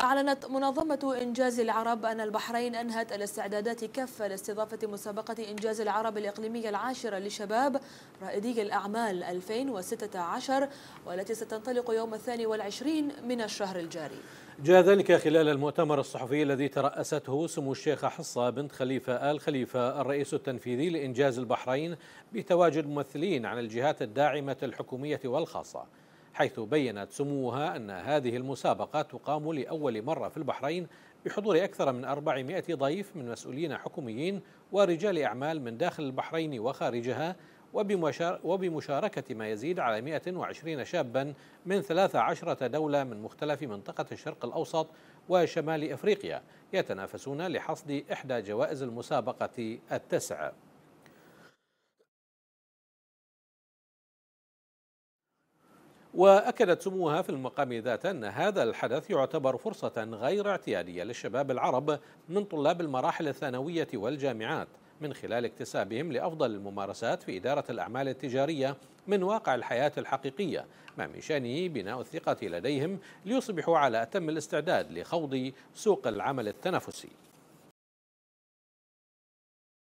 أعلنت منظمة إنجاز العرب أن البحرين أنهت الاستعدادات كافة لاستضافة مسابقة إنجاز العرب الإقليمية العاشرة لشباب رائدي الأعمال 2016 والتي ستنطلق يوم الثاني والعشرين من الشهر الجاري جاء ذلك خلال المؤتمر الصحفي الذي ترأسته سمو الشيخة حصة بنت خليفة آل خليفة الرئيس التنفيذي لإنجاز البحرين بتواجد ممثلين عن الجهات الداعمة الحكومية والخاصة حيث بينت سموها أن هذه المسابقة تقام لأول مرة في البحرين بحضور أكثر من 400 ضيف من مسؤولين حكوميين ورجال أعمال من داخل البحرين وخارجها وبمشاركة ما يزيد على 120 شابا من 13 دولة من مختلف منطقة الشرق الأوسط وشمال أفريقيا يتنافسون لحصد إحدى جوائز المسابقة التسعة وأكدت سموها في المقام ذاته أن هذا الحدث يعتبر فرصة غير اعتيادية للشباب العرب من طلاب المراحل الثانوية والجامعات من خلال اكتسابهم لأفضل الممارسات في إدارة الأعمال التجارية من واقع الحياة الحقيقية ما من شأنه بناء الثقة لديهم ليصبحوا على أتم الاستعداد لخوض سوق العمل التنافسي